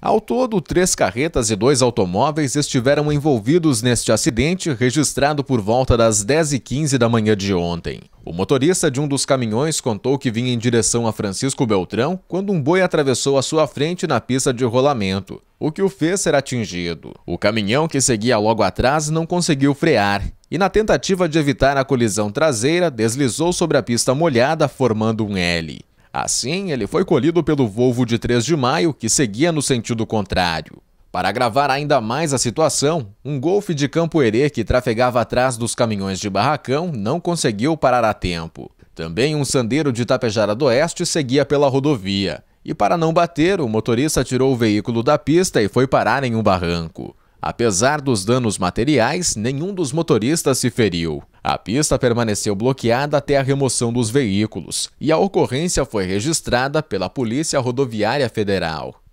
Ao todo, três carretas e dois automóveis estiveram envolvidos neste acidente registrado por volta das 10h15 da manhã de ontem. O motorista de um dos caminhões contou que vinha em direção a Francisco Beltrão quando um boi atravessou a sua frente na pista de rolamento, o que o fez ser atingido. O caminhão que seguia logo atrás não conseguiu frear e, na tentativa de evitar a colisão traseira, deslizou sobre a pista molhada, formando um L. Assim, ele foi colhido pelo Volvo de 3 de maio, que seguia no sentido contrário. Para agravar ainda mais a situação, um golfe de Campo Herê que trafegava atrás dos caminhões de barracão não conseguiu parar a tempo. Também um sandeiro de Tapejara do Oeste seguia pela rodovia. E para não bater, o motorista tirou o veículo da pista e foi parar em um barranco. Apesar dos danos materiais, nenhum dos motoristas se feriu. A pista permaneceu bloqueada até a remoção dos veículos e a ocorrência foi registrada pela Polícia Rodoviária Federal.